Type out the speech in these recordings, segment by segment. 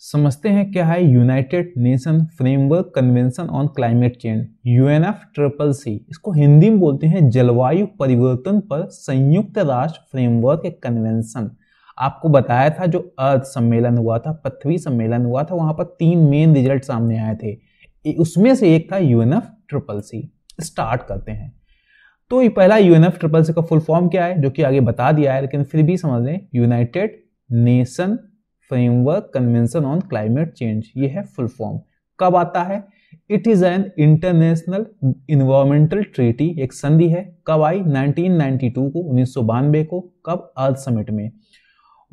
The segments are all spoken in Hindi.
समझते हैं क्या है United Nation framework convention on climate change UNF triple C इसको हिंदी में बोलते हैं जलवायु परिवर्तन पर संयुक्त राष्ट्र फ्रेमवर्क एक कन्वेंशन आपको बताया था जो अर्थ सम्मेलन हुआ था पृथ्वी सम्मेलन हुआ था वहां पर तीन मेन रिजल्ट सामने आए थे उसमें से एक था यूएनएफ ट्रिपल सी स्टार्ट करते हैं तो ये पहला यूएनएफ ट्रिपल सी का फुल फॉर्म क्या है जो कि आगे बता दिया है लेकिन फिर भी समझ लें United Nation framework convention on climate change ये है फुल फॉर्म कब आता है it is an international environmental treaty एक संधि है कब आई 1992 को उन्नीस को कब अर्थ समिट में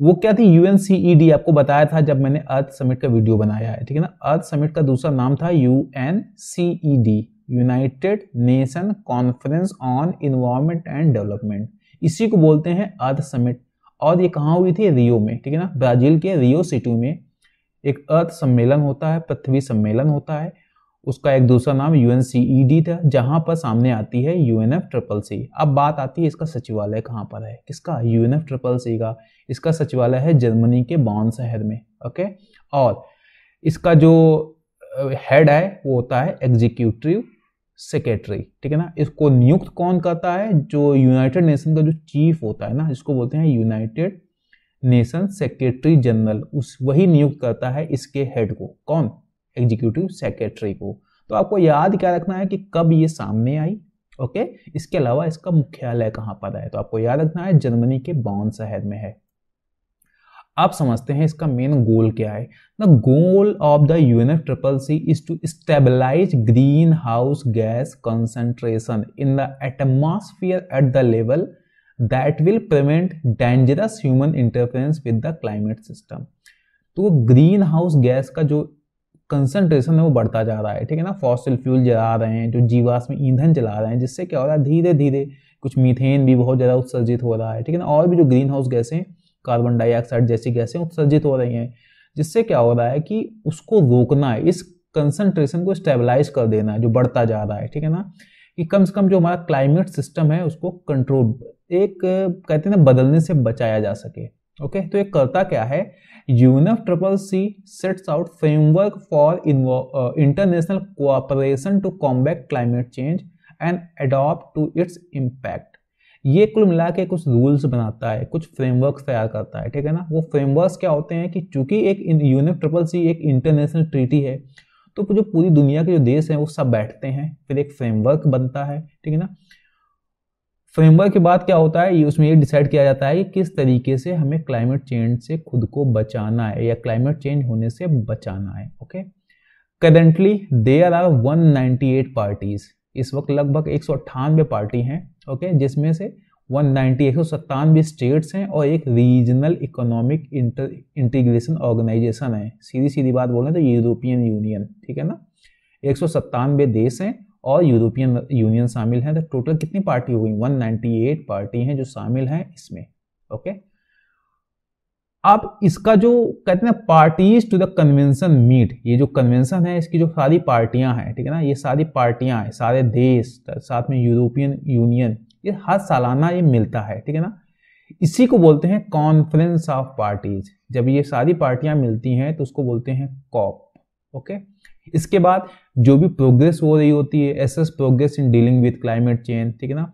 वो क्या थी यूएनसीईडी e आपको बताया था जब मैंने अर्थ समिट का वीडियो बनाया है ठीक है ना अर्थ समिट का दूसरा नाम था UNCED United Nation conference on environment and development इसी को बोलते हैं अर्थ समिट और ये कहाँ हुई थी रियो में ठीक है ना ब्राजील के रियो सिटी में एक अर्थ सम्मेलन होता है पृथ्वी सम्मेलन होता है उसका एक दूसरा नाम यू e था जहाँ पर सामने आती है U N F triple C अब बात आती है इसका सचिवालय कहाँ पर है किसका U N F triple C का इसका सचिवालय है जर्मनी के बॉन शहर में ओके और इसका जो हेड है वो होता है एग्जीक्यूटिव सेक्रेटरी ठीक है ना इसको नियुक्त कौन करता है जो यूनाइटेड नेशन का जो चीफ होता है ना इसको बोलते हैं यूनाइटेड नेशन सेक्रेटरी जनरल उस वही नियुक्त करता है इसके हेड को कौन एग्जीक्यूटिव सेक्रेटरी को तो आपको याद क्या रखना है कि कब ये सामने आई ओके इसके अलावा इसका मुख्यालय कहाँ पर है तो आपको याद रखना है जर्मनी के बॉन्न शहर में है आप समझते हैं इसका मेन गोल क्या है the goal of the U N F triple C is to stabilize greenhouse gas concentration in the atmosphere at the level that will prevent dangerous human interference with the climate system तो ग्रीन हाउस गैस का जो कंसनट्रेशन है वो बढ़ता जा रहा है ठीक है ना फॉसिल फ्यूल जला रहे हैं जो जीवाश्म ईंधन जला रहे हैं जिससे क्या हो रहा है धीरे धीरे कुछ मीथेन भी बहुत ज़्यादा उत्सर्जित हो रहा है ठीक है ना और भी जो ग्रीन हाउस गैसें कार्बन डाइऑक्साइड जैसी गैसें उत्सर्जित हो रही हैं जिससे क्या हो रहा है कि उसको रोकना है इस कंसनट्रेशन को स्टेबलाइज कर देना है जो बढ़ता जा रहा है ठीक है ना कि कम से कम जो हमारा क्लाइमेट सिस्टम है उसको कंट्रोल एक कहते हैं ना बदलने से बचाया जा सके ओके तो ये करता क्या है UNF triple C sets out framework for international cooperation to combat climate change and adopt to its impact ये कुल मिला के कुछ रूल्स बनाता है कुछ फ्रेमवर्क तैयार करता है ठीक है ना वो फ्रेमवर्क क्या होते हैं कि चूंकि एक यूनिफ ट्रिपल सी एक इंटरनेशनल ट्रीटी है तो जो पूरी दुनिया के जो देश हैं वो सब बैठते हैं फिर एक फ्रेमवर्क बनता है ठीक है ना फ्रेमवर्क के बाद क्या होता है ये उसमें ये डिसाइड किया जाता है कि किस तरीके से हमें क्लाइमेट चेंज से खुद को बचाना है या क्लाइमेट चेंज होने से बचाना है okay currently there are 198 parties इस वक्त लगभग एक पार्टी हैं ओके जिसमें से 190 एक स्टेट्स हैं और एक regional economic inter integration organization है सीधी सीधी बात बोलें तो यूरोपियन यूनियन ठीक है ना एक देश हैं और यूरोपियन यूनियन शामिल हैं तो टोटल कितनी पार्टी हो गई 198 पार्टी हैं जो शामिल हैं इसमें ओके okay? अब इसका जो कहते हैं parties to the convention meet ये जो कन्वेंशन है इसकी जो सारी पार्टियां हैं ठीक है ना ये सारी पार्टियां हैं सारे देश साथ में यूरोपियन यूनियन ये हर सालाना ये मिलता है ठीक है ना इसी को बोलते हैं कॉन्फ्रेंस ऑफ पार्टीज जब ये सारी पार्टियां मिलती हैं तो उसको बोलते हैं कॉप ओके इसके बाद जो भी प्रोग्रेस हो रही होती है assess progress in dealing with climate change ठीक है ना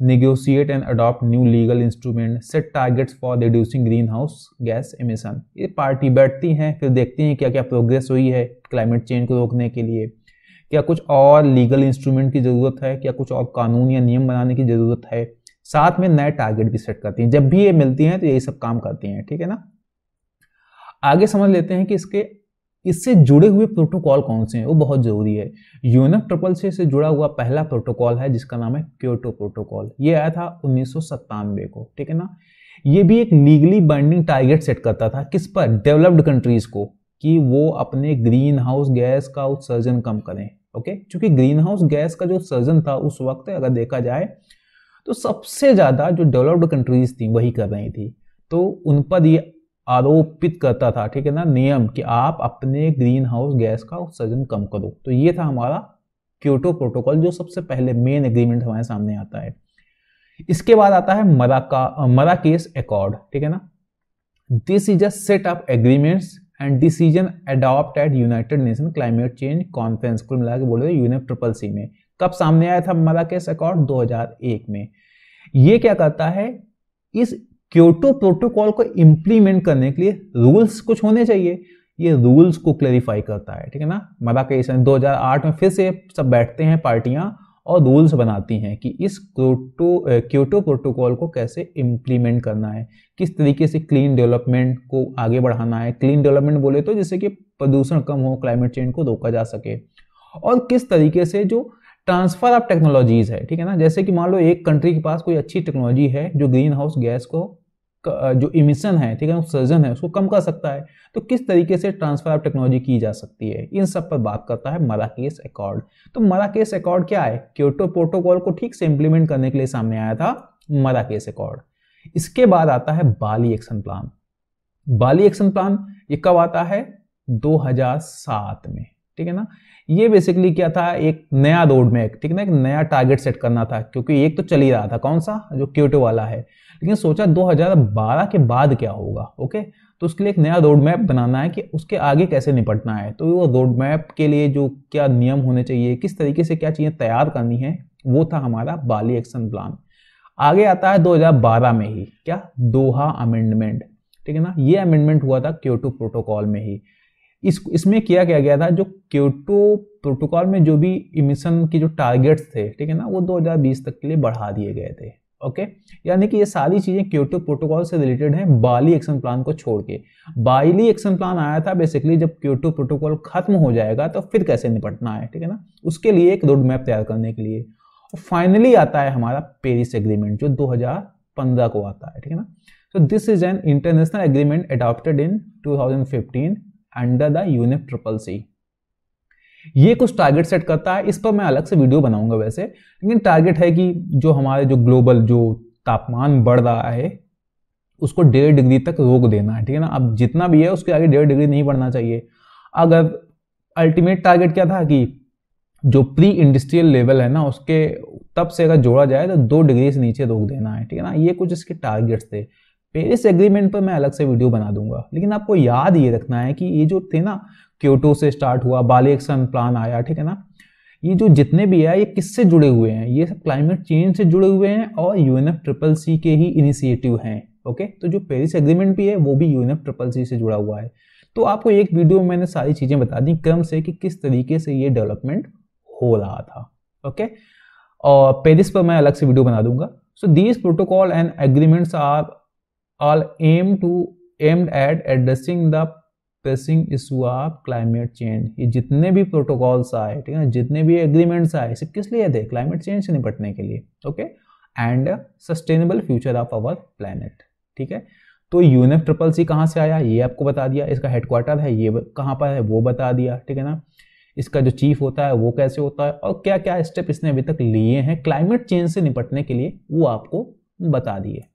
negotiate and adopt new legal instrument set targets for reducing greenhouse gas emission ये पार्टी बैठती हैं फिर देखती हैं क्या क्या प्रोग्रेस हुई है क्लाइमेट चेंज को रोकने के लिए क्या कुछ और लीगल इंस्ट्रूमेंट की ज़रूरत है क्या कुछ और कानून या नियम बनाने की ज़रूरत है साथ में नए टारगेट भी सेट करती हैं जब भी ये मिलती हैं तो यही सब काम करती हैं ठीक है ना आगे समझ लेते हैं कि इसके इससे जुड़े हुए प्रोटोकॉल कौन से हैं वो बहुत ज़रूरी है यूनक ट्रिपल से से जुड़ा हुआ पहला प्रोटोकॉल है जिसका नाम है क्योटो प्रोटोकॉल ये आया था उन्नीस को ठीक है ना ये भी एक लीगली बाइंडिंग टारगेट सेट करता था किस पर डेवलप्ड कंट्रीज को कि वो अपने ग्रीन हाउस गैस का उत्सर्जन कम करें ओके क्योंकि ग्रीन हाउस गैस का जो उत्सर्जन था उस वक्त अगर देखा जाए तो सबसे ज़्यादा जो डेवलप्ड कंट्रीज थी वही कर रही थी तो उन पर ये आरोपित करता था ठीक है ना नियम कि आप अपने ग्रीन हाउस गैस का उत्सर्जन कम करो तो ये था हमारा क्योटो प्रोटोकॉल जो सबसे पहले मेन एग्रीमेंट हमारे सामने आता है इसके बाद आता है मराका मराकेस अकॉर्ड ठीक है ना this is a set of agreements and decision adopt at United Nation climate change conference कुल मिला के बोल रहे यूनेप ट्रिपल सी में कब सामने आया था मराकेस अकॉर्ड दो में ये क्या करता है इस क्योटो प्रोटोकॉल को इम्प्लीमेंट करने के लिए रूल्स कुछ होने चाहिए ये रूल्स को क्लैरिफाई करता है ठीक है ना मदा मराकेशन दो में फिर से सब बैठते हैं पार्टियां और रूल्स बनाती हैं कि इस क्योटो क्योटो प्रोटोकॉल को कैसे इम्प्लीमेंट करना है किस तरीके से क्लीन डेवलपमेंट को आगे बढ़ाना है क्लीन डेवलपमेंट बोले तो जिससे कि प्रदूषण कम हो क्लाइमेट चेंज को रोका जा सके और किस तरीके से जो ट्रांसफर ऑफ टेक्नोलॉजीज है ठीक है ना जैसे कि मान लो एक कंट्री के पास कोई अच्छी टेक्नोलॉजी है जो ग्रीन हाउस गैस को जो इमिशन है ठीक है उत्सर्जन है उसको कम कर सकता है तो किस तरीके से ट्रांसफर ऑफ टेक्नोलॉजी की जा सकती है इन सब पर बात करता है मराकेस अकॉर्ड तो मराकेस अकॉर्ड क्या है क्योटो प्रोटोकॉल को ठीक से इंप्लीमेंट करने के लिए सामने आया था मराकेस अकॉर्ड इसके बाद आता है Bali action plan Bali action plan ये कब आता है 2007 में ठीक है ना ये बेसिकली क्या था एक नया रोड मैप ठीक है ना एक नया टारगेट सेट करना था क्योंकि एक तो चल ही रहा था कौन सा जो क्योटो वाला है लेकिन सोचा 2012 के बाद क्या होगा ओके तो उसके लिए एक नया रोड मैप बनाना है कि उसके आगे कैसे निपटना है तो वो रोड मैप के लिए जो क्या नियम होने चाहिए किस तरीके से क्या चीज़ें तैयार करनी है वो था हमारा बाली एक्शन प्लान आगे आता है 2012 में ही क्या दोहा अमेंडमेंट ठीक है ना ये अमेंडमेंट हुआ था क्योटो प्रोटोकॉल में ही इस इसमें किया क्या गया था जो क्योटो प्रोटोकॉल में जो भी इमिशन के जो टारगेट्स थे ठीक है ना वो 2020 तक के लिए बढ़ा दिए गए थे ओके यानी कि ये सारी चीज़ें क्योटो प्रोटोकॉल से रिलेटेड हैं बाली एक्शन प्लान को छोड़ के बाली एक्शन प्लान आया था बेसिकली जब क्योटो प्रोटोकॉल खत्म हो जाएगा तो फिर कैसे निपटना है ठीक है ना उसके लिए एक रोड मैप तैयार करने के लिए फाइनली आता है हमारा पेरिस एग्रीमेंट जो दो को आता है ठीक है ना so this is an international agreement adopted in fifteen under the UNF triple C ये कुछ टारगेट सेट करता है इस पर मैं अलग से वीडियो बनाऊंगा वैसे लेकिन टारगेट है कि जो हमारे जो ग्लोबल जो तापमान बढ़ रहा है उसको डेढ़ डिग्री तक रोक देना है ठीक है ना अब जितना भी है उसके आगे डेढ़ डिग्री नहीं बढ़ना चाहिए अगर अल्टीमेट टारगेट क्या था कि जो प्री इंडस्ट्रियल लेवल है ना उसके तब से अगर जोड़ा जाए तो दो डिग्री से नीचे रोक देना है ठीक है ना ये कुछ इसके टारगेट्स थे पेरिस एग्रीमेंट पर मैं अलग से वीडियो बना दूंगा लेकिन आपको याद ये रखना है कि ये जो थे ना क्योटो से स्टार्ट हुआ बाले एक्शन प्लान आया ठीक है ना ये जो जितने भी है ये किससे जुड़े हुए हैं ये सब क्लाइमेट चेंज से जुड़े हुए हैं और यू ट्रिपल सी के ही इनिशिएटिव हैं ओके तो जो पेरिस एग्रीमेंट भी है वो भी यू ट्रिपल सी से जुड़ा हुआ है तो आपको एक वीडियो में मैंने सारी चीज़ें बता दी क्रम से कि किस तरीके से ये डेवलपमेंट हो रहा था ओके और पेरिस पर मैं अलग से वीडियो बना दूंगा so these protocol and agreements are all aim to aimed at addressing the pressing issue of climate change ये जितने भी प्रोटोकॉल्स आए ठीक है ना जितने भी एग्रीमेंट्स आए सिर्फ किस लिए थे क्लाइमेट चेंज से निपटने के लिए okay and sustainable future of our planet ठीक है तो यूनिफ ट्रिपल सी कहाँ से आया ये आपको बता दिया इसका हेडक्वार्टर है ये कहाँ पर है वो बता दिया ठीक है ना इसका जो चीफ होता है वो कैसे होता है और क्या क्या स्टेप इसने अभी तक लिए हैं क्लाइमेट चेंज से निपटने के लिए वो आपको बता दिए